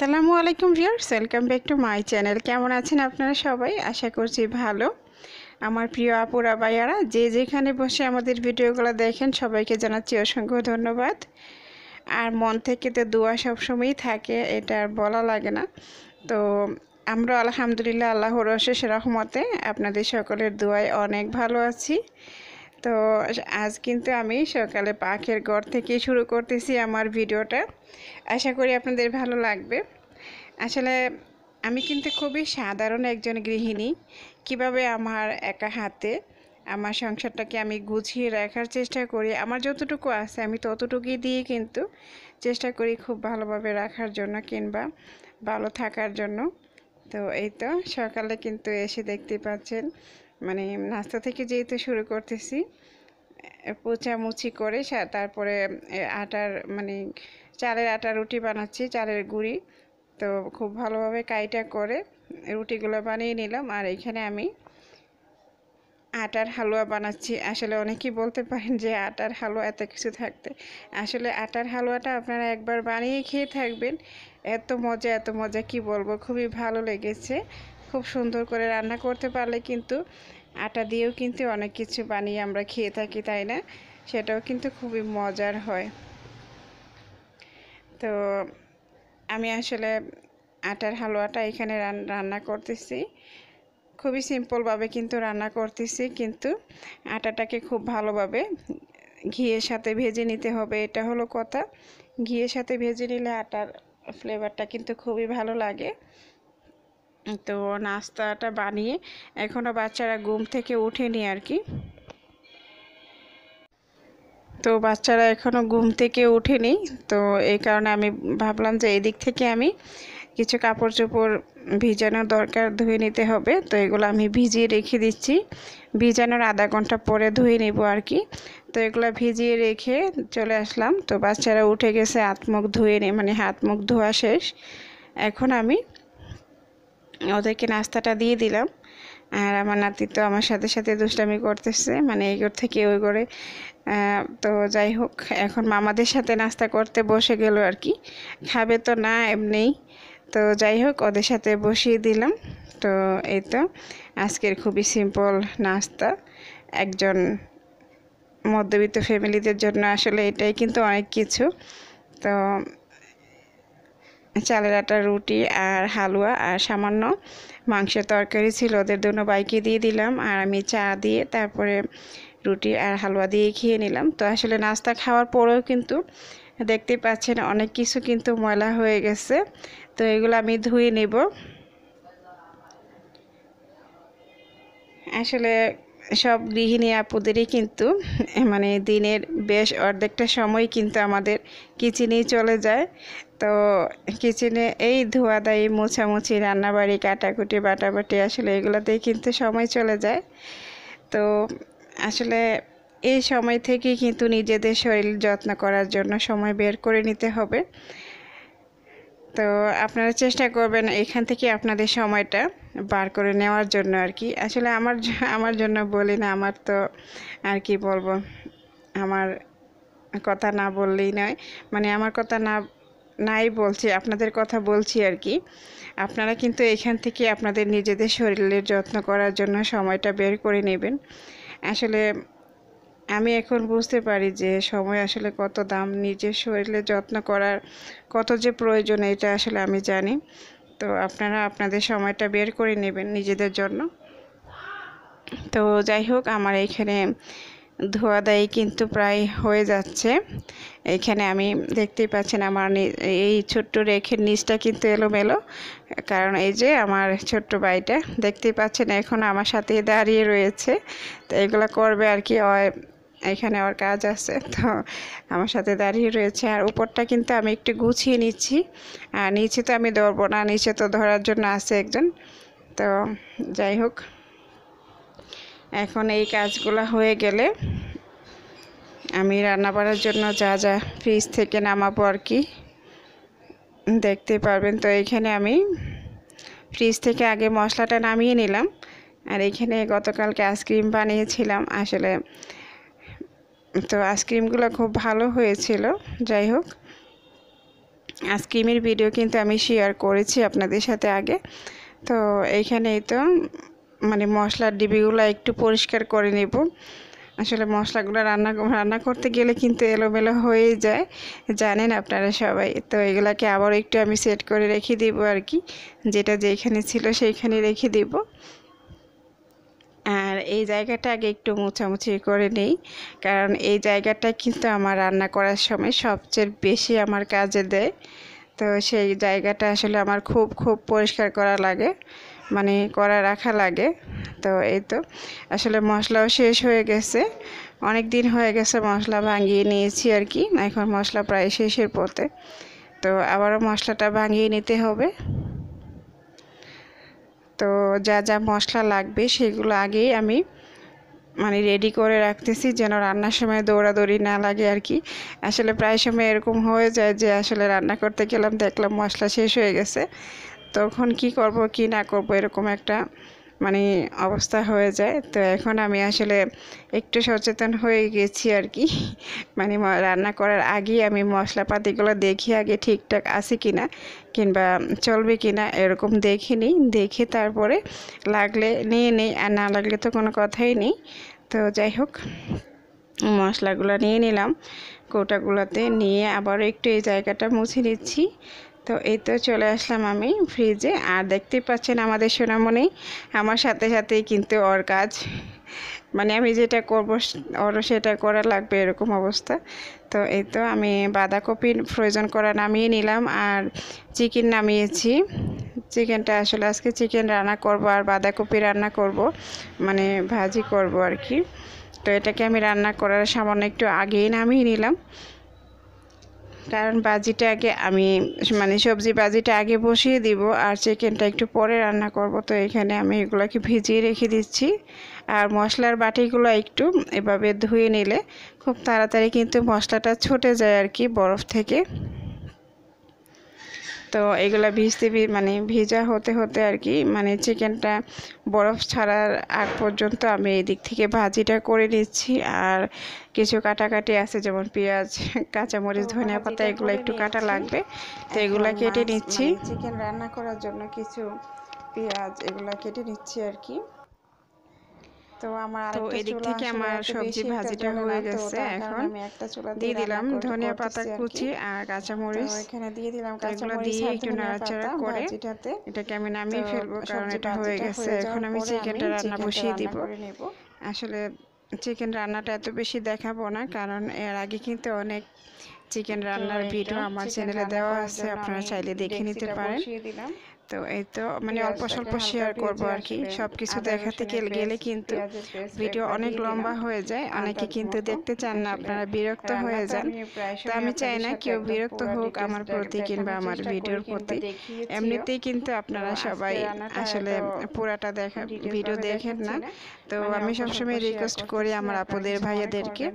আসসালামু আলাইকুম viewers welcome back to my channel কেমন আছেন আপনারা সবাই আশা করছি ভালো আমার প্রিয় আপুরা বাইয়ারা যে যেখানে বসে আমাদের ভিডিওগুলো দেখেন সবাইকে জানাচ্ছি অসংখ্য ধন্যবাদ আর মন থেকে তো দোয়া সবসময়ই থাকে এটা আর বলা লাগে না তো আমরা আলহামদুলিল্লাহ আল্লাহর অশেষ রহমতে আপনাদের সকলের দোয়ায় অনেক ভালো আছি তো আজ কিন্তু আমি সকালে পাখের ঘর থেকে শুরু করতেছি আমার ভিডিওটা আশা করি আপনাদের ভালো লাগবে আসলে আমি কিন্তু খুবই সাধারণ একজন গৃহিণী কিভাবে আমার একা হাতে আমার সংসারটাকে আমি গুছিয়ে রাখার চেষ্টা করি আমার যতটুকু আছে আমি ততটুকুই দিয়ে কিন্তু চেষ্টা করি খুব ভালোভাবে রাখার জন্য কিংবা ভালো থাকার জন্য তো এই তো সকালে কিন্তু এসে দেখতে পাচ্ছেন মানে নাস্তা থেকে যেহেতু শুরু করতেছি মুচি করে তারপরে আটার মানে চালের আটা রুটি বানাচ্ছি চালের গুঁড়ি তো খুব ভালোভাবে কাইটা করে রুটিগুলো বানিয়ে নিলাম আর এখানে আমি আটার হালুয়া বানাচ্ছি আসলে অনেকেই বলতে পারেন যে আটার হালুয়া এত কিছু থাকতে আসলে আটার হালুয়াটা আপনারা একবার বানিয়ে খেয়ে থাকবেন এত মজা এত মজা কি বলবো খুবই ভালো লেগেছে খুব সুন্দর করে রান্না করতে পারলে কিন্তু আটা দিয়েও কিন্তু অনেক কিছু বানিয়ে আমরা খেয়ে থাকি তাই না সেটাও কিন্তু খুবই মজার হয় তো আমি আসলে আটার হালুয়াটা এখানে রান্না করতেছি খুবই সিম্পলভাবে কিন্তু রান্না করতেছি কিন্তু আটাটাকে খুব ভালোভাবে ঘিয়ের সাথে ভেজে নিতে হবে এটা হলো কথা ঘিয়ের সাথে ভেজে নিলে আটার ফ্লেভারটা কিন্তু খুবই ভালো লাগে তো নাস্তাটা বানিয়ে এখনও বাচ্চারা ঘুম থেকে ওঠেনি আর কি তো বাচ্চারা এখনও ঘুম থেকে ওঠেনি তো এই কারণে আমি ভাবলাম যে এদিক থেকে আমি কিছু কাপড় চোপড় ভিজানোর দরকার ধুয়ে নিতে হবে তো এগুলো আমি ভিজিয়ে রেখে দিচ্ছি ভিজানোর আধা ঘন্টা পরে ধুয়ে নেব আর কি তো এগুলো ভিজিয়ে রেখে চলে আসলাম তো বাচ্চারা উঠে গেছে হাত মুখ ধুয়ে নে মানে হাত মুখ ধোয়া শেষ এখন আমি ওদেরকে নাস্তাটা দিয়ে দিলাম আর আমার নাতি তো আমার সাথে সাথে দুষ্টামি করতেছে মানে এই ঘর থেকে ওই ঘরে তো যাই হোক এখন মামাদের সাথে নাস্তা করতে বসে গেল আর কি খাবে তো না এমনিই তো যাই হোক ওদের সাথে বসিয়ে দিলাম তো এই তো আজকের খুবই সিম্পল নাস্তা একজন মধ্যবিত্ত ফ্যামিলিদের জন্য আসলে এটাই কিন্তু অনেক কিছু তো চালের আটা রুটি আর হালুয়া আর সামান্য মাংসের তরকারি ছিল ওদের দুটো বাইকে দিয়ে দিলাম আর আমি চা দিয়ে তারপরে রুটি আর হালুয়া দিয়ে খেয়ে নিলাম তো আসলে নাস্তা খাওয়ার পরেও কিন্তু দেখতে পাচ্ছেন অনেক কিছু কিন্তু ময়লা হয়ে গেছে তো এগুলো আমি ধুয়ে নেব আসলে সব গৃহিণী আপুদেরই কিন্তু মানে দিনের বেশ অর্ধেকটা সময় কিন্তু আমাদের কিচেনেই চলে যায় তো কিচেনে এই ধোয়াদাই মোছামুছি রান্নাবাড়ি কাটাকুটি বাটাবাটি আসলে এগুলোতেই কিন্তু সময় চলে যায় তো আসলে এই সময় থেকেই কিন্তু নিজেদের শরীর যত্ন করার জন্য সময় বের করে নিতে হবে তো আপনারা চেষ্টা করবেন এখান থেকে আপনাদের সময়টা বার করে নেওয়ার জন্য আর কি আসলে আমার আমার জন্য বলি না আমার তো আর কি বলবো আমার কথা না বললেই নয় মানে আমার কথা না নাই বলছি আপনাদের কথা বলছি আর কি আপনারা কিন্তু এখান থেকে আপনাদের নিজেদের শরীরের যত্ন করার জন্য সময়টা বের করে নেবেন আসলে আমি এখন বুঝতে পারি যে সময় আসলে কত দাম নিজের শরীরে যত্ন করার কত যে প্রয়োজন এটা আসলে আমি জানি তো আপনারা আপনাদের সময়টা বের করে নেবেন নিজেদের জন্য তো যাই হোক আমার এখানে ধোয়া দেয় কিন্তু প্রায় হয়ে যাচ্ছে এখানে আমি দেখতেই পাচ্ছেন আমার এই ছোট্ট রেখের নিচটা কিন্তু এলোমেলো কারণ এই যে আমার ছোট্ট বাড়িটা দেখতেই পাচ্ছেন এখন আমার সাথে দাঁড়িয়ে রয়েছে তো এগুলো করবে আর কি এখানে আমার কাজ আছে তো আমার সাথে দাঁড়িয়ে রয়েছে আর উপরটা কিন্তু আমি একটু গুছিয়ে নিচ্ছি আর নিচে তো আমি ধরবো না নিচে তো ধরার জন্য আছে একজন তো যাই হোক এখন এই কাজগুলো হয়ে গেলে আমি রান্না করার জন্য যা যা ফ্রিজ থেকে নামাবো আর কি দেখতে পারবেন তো এখানে আমি ফ্রিজ থেকে আগে মশলাটা নামিয়ে নিলাম আর এখানে গতকালকে আইসক্রিম বানিয়েছিলাম আসলে তো আইসক্রিমগুলো খুব ভালো হয়েছিল যাই হোক আইসক্রিমের ভিডিও কিন্তু আমি শেয়ার করেছি আপনাদের সাথে আগে তো এইখানেই তো মানে মশলার ডিবিগুলো একটু পরিষ্কার করে নেব আসলে মশলাগুলো রান্না রান্না করতে গেলে কিন্তু এলোমেলো হয়ে যায় জানেন আপনারা সবাই তো এগুলাকে আবার একটু আমি সেট করে রেখে দিব আর কি যেটা যেখানে ছিল সেইখানে রেখে দিব আর এই জায়গাটা আগে একটু মোছামুছি করে নেই কারণ এই জায়গাটা কিন্তু আমার রান্না করার সময় সবচেয়ে বেশি আমার কাজে দেয় তো সেই জায়গাটা আসলে আমার খুব খুব পরিষ্কার করা লাগে মানে করা রাখা লাগে তো এই তো আসলে মশলাও শেষ হয়ে গেছে অনেক দিন হয়ে গেছে মশলা ভাঙিয়ে নিয়েছি আর কি এখন মশলা প্রায় শেষের পথে তো আবারও মশলাটা ভাঙিয়ে নিতে হবে তো যা যা মশলা লাগবে সেগুলো আগেই আমি মানে রেডি করে রাখতেছি যেন রান্নার সময় দৌড়াদৌড়ি না লাগে আর কি আসলে প্রায় সময় এরকম হয়ে যায় যে আসলে রান্না করতে গেলাম দেখলাম মশলা শেষ হয়ে গেছে তখন কি করব কি না করব এরকম একটা মানে অবস্থা হয়ে যায় তো এখন আমি আসলে একটু সচেতন হয়ে গেছি আর কি মানে রান্না করার আগেই আমি মশলাপাতিগুলো দেখি আগে ঠিকঠাক আছে কি না কিংবা চলবে কি না এরকম দেখে নিই দেখে তারপরে লাগলে নিয়ে নিই আর না লাগলে তো কোনো কথাই নেই তো যাই হোক মশলাগুলো নিয়ে নিলাম কৌটাগুলোতে নিয়ে আবার একটু এই জায়গাটা মুছে নিচ্ছি তো এই তো চলে আসলাম আমি ফ্রিজে আর দেখতেই পাচ্ছেন আমাদের সোনামণি আমার সাথে সাথেই কিন্তু ওর কাজ মানে আমি যেটা করবো ওর সেটা করা লাগবে এরকম অবস্থা তো এই তো আমি বাঁধাকপি প্রয়োজন করা নামিয়ে নিলাম আর চিকেন নামিয়েছি চিকেনটা আসলে আজকে চিকেন রান্না করব আর বাঁধাকপি রান্না করব মানে ভাজি করব আর কি তো এটাকে আমি রান্না করার সামান্য একটু আগেই নামিয়ে নিলাম কারণ বাজিটা আগে আমি মানে সবজি বাজিটা আগে বসিয়ে দিব আর চিকেনটা একটু পরে রান্না করব তো এখানে আমি এগুলোকে ভিজিয়ে রেখে দিচ্ছি আর মশলার বাটিগুলো একটু এভাবে ধুয়ে নিলে খুব তাড়াতাড়ি কিন্তু মশলাটা ছুটে যায় আর কি বরফ থেকে তো এগুলো ভিজতে মানে ভেজা হতে হতে আর কি মানে চিকেনটা বরফ ছাড়ার আগ পর্যন্ত আমি এই দিক থেকে ভাজিটা করে নিচ্ছি আর কিছু কাটাকাটি আছে যেমন পেঁয়াজ কাঁচামরিচ ধনিয়া পাতা এগুলো একটু কাটা লাগবে তো এগুলো কেটে নিচ্ছি চিকেন মানে রান্না করার জন্য কিছু পেঁয়াজ এগুলো কেটে নিচ্ছি আর কি তো আমার তো এদিক থেকে আমার সবজি ভাজিটা হয়ে গেছে এখন দিয়ে দিলাম ধনিয়া পাতা কুচি আর কাঁচামরিচ এখানে দিয়ে দিলাম এগুলো দিয়ে একটু নাড়াচাড়া করে এটাকে আমি নামিয়ে ফেলবো কারণ এটা হয়ে গেছে এখন আমি চিকেনটা রান্না বসিয়ে দিব আসলে চিকেন রান্নাটা এত বেশি দেখাবো না কারণ এর আগে কিন্তু অনেক চিকেন রান্নার ভিডিও আমার চ্যানেলে দেওয়া আছে আপনারা চাইলে দেখে নিতে পারেন তো এই তো মানে অল্প স্বল্প শেয়ার করব আর কি সবকিছু দেখাতে গেলে কিন্তু ভিডিও অনেক লম্বা হয়ে যায় অনেকে কিন্তু দেখতে চান না আপনারা বিরক্ত হয়ে যান তো আমি চাই না কেউ বিরক্ত হোক আমার প্রতি কিংবা আমার ভিডিওর প্রতি এমনিতেই কিন্তু আপনারা সবাই আসলে পুরাটা দেখা ভিডিও দেখেন না তো মানে আমি সবসময় রিকোয়েস্ট করি আমার আপুদের ভাইয়াদেরকে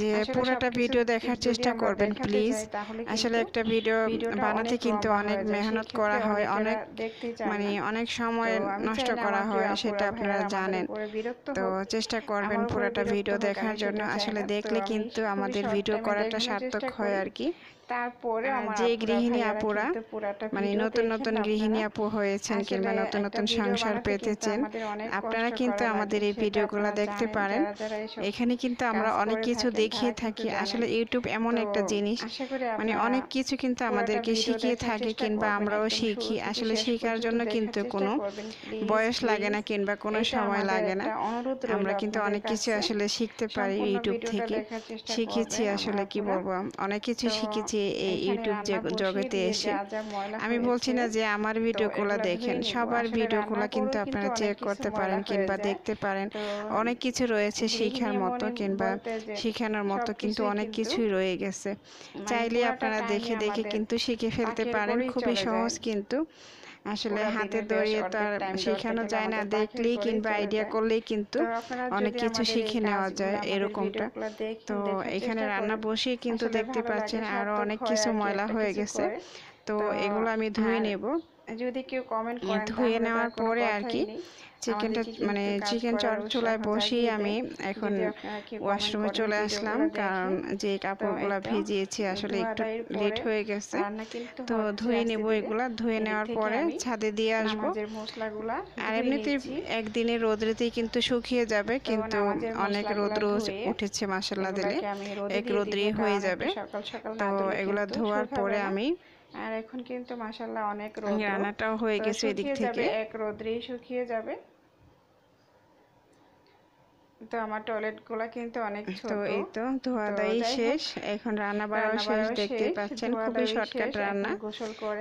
যে পুরোটা ভিডিও দেখার চেষ্টা করবেন প্লিজ আসলে একটা ভিডিও বানাতে কিন্তু অনেক মেহনত করা হয় অনেক মানে অনেক সময় নষ্ট করা হয় সেটা আপনারা জানেন তো চেষ্টা করবেন পুরোটা ভিডিও দেখার জন্য আসলে দেখলে কিন্তু আমাদের ভিডিও করাটা সার্থক হয় আর কি তারপরে যে গৃহিণী আপুরা মানে নতুন নতুন গৃহিণী আপু হয়েছেন কিংবা নতুন নতুন সংসার পেতেছেন আপনারা কিন্তু আমাদের এই ভিডিওগুলো দেখতে পারেন এখানে কিন্তু আমরা অনেক কিছু দেখিয়ে থাকি আসলে ইউটিউব এমন একটা জিনিস মানে অনেক কিছু কিন্তু আমাদেরকে শিখিয়ে থাকে কিংবা আমরাও শিখি আসলে শেখার জন্য কিন্তু কোনো বয়স লাগে না কিংবা কোনো সময় লাগে না আমরা কিন্তু অনেক কিছু আসলে শিখতে পারি ইউটিউব থেকে শিখেছি আসলে কি বলবো অনেক কিছু শিখেছি দেখে এই ইউটিউব জগতে এসে আমি বলছি না যে আমার ভিডিওগুলো দেখেন সবার ভিডিওগুলো কিন্তু আপনারা চেক করতে পারেন কিংবা দেখতে পারেন অনেক কিছু রয়েছে শিখার মতো কিংবা শিখানোর মতো কিন্তু অনেক কিছুই রয়ে গেছে মানে চাইলে আপনারা দেখে দেখে কিন্তু শিখে ফেলতে পারেন খুবই সহজ কিন্তু আসলে হাতে ধরিয়ে তো আর শেখানো যায় না দেখলেই কিংবা আইডিয়া করলেই কিন্তু অনেক কিছু শিখে নেওয়া যায় এরকমটা তো এখানে রান্না বসিয়ে কিন্তু দেখতে পাচ্ছেন আরও অনেক কিছু ময়লা হয়ে গেছে তো এগুলো আমি ধুয়ে নেব যদি কেউ কমেন্ট ধুয়ে নেওয়ার পরে আর কি চিকেনটা মানে চিকেনটা চুলায় বসিয়ে আমি এখন ওয়াশরুমে চলে আসলাম কারণ যে কাপড়গুলো ভিজিয়েছি আসলে একটু লেট হয়ে গেছে তো ধুয়ে নেব এগুলো ধুয়ে নেওয়ার পরে ছাদে দিয়ে আসব আর এমনিতে একদিনে রোদ্রেতেই কিন্তু শুকিয়ে যাবে কিন্তু অনেক রোদ্র উঠেছে মাসাল্লা দিলে এক রোদ্রেই হয়ে যাবে তো এগুলো ধোয়ার পরে আমি আর এখন কিন্তু মাসাল্লাহ অনেক রান্নাটাও হয়ে গেছে এদিক থেকে এক রোদ্রেই শুকিয়ে যাবে তো আমার গুলা কিন্তু অনেক ছোট তো এই তো ধোয়া দাই শেষ এখন রান্না বাড়াও শেষ দেখতে পাচ্ছেন খুবই শর্টকাট রান্না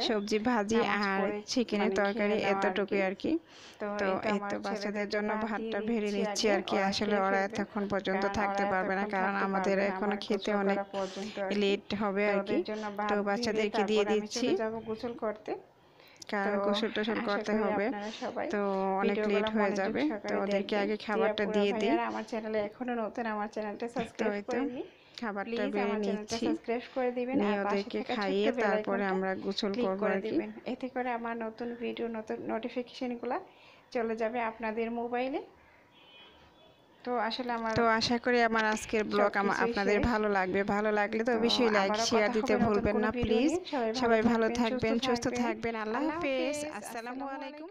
সবজি ভাজি আর চিকেনের তরকারি এতটুকুই আর কি তো এই তো বাচ্চাদের জন্য ভাতটা ভেড়ে নিচ্ছি আর কি আসলে ওরা এতক্ষণ পর্যন্ত থাকতে পারবে না কারণ আমাদের এখনো খেতে অনেক লেট হবে আর কি তো বাচ্চাদেরকে দিয়ে দিচ্ছি গোসল করতে কারণ গোসল টোসল করতে হবে তো অনেক লেট হয়ে যাবে তো ওদেরকে আগে খাবারটা দিয়ে দিই আমার চ্যানেলে এখনো নতুন আমার চ্যানেলটা সাবস্ক্রাইব খাবারটা বেড়ে নিচ্ছি নিয়ে ওদেরকে খাইয়ে তারপরে আমরা গোসল করবো আর কি এতে করে আমার নতুন ভিডিও নতুন নোটিফিকেশনগুলো চলে যাবে আপনাদের মোবাইলে তো আসলে আমার তো আশা করি আমার আজকের ব্লগ আপনাদের ভালো লাগবে ভালো লাগলে তো অবশ্যই লাইক শেয়ার দিতে ভুলবেন না প্লিজ সবাই ভালো থাকবেন সুস্থ থাকবেন আল্লাহ হাফেজ আসসালামু আলাইকুম